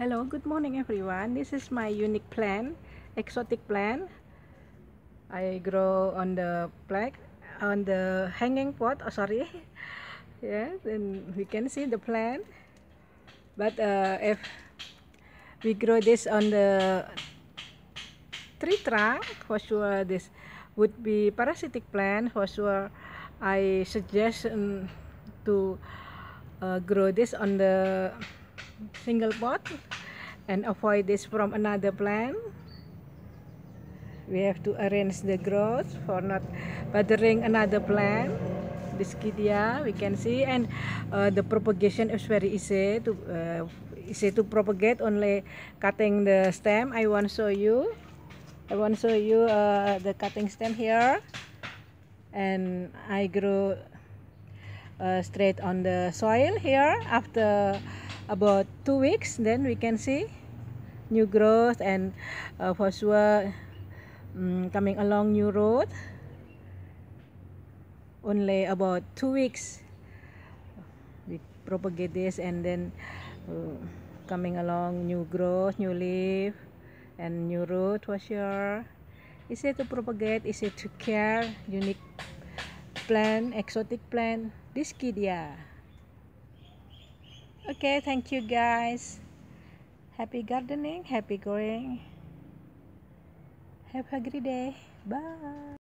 Hello, good morning everyone. This is my unique plant, exotic plant. I grow on the plaque, on the hanging pot, oh sorry. yes, and we can see the plant. But uh, if we grow this on the tree trunk, for sure this would be parasitic plant. For sure, I suggest um, to uh, grow this on the single pot and avoid this from another plant we have to arrange the growth for not bothering another plant this kidia we can see and uh, the propagation is very easy to uh, easy to propagate only cutting the stem i want to show you i want to show you uh, the cutting stem here and i grow uh, straight on the soil here after about two weeks then we can see new growth and uh, for sure um, coming along new road only about two weeks we propagate this and then uh, coming along new growth new leaf and new root for sure easy to propagate easy to care unique plant exotic plant this kidia okay thank you guys happy gardening happy growing have a great day bye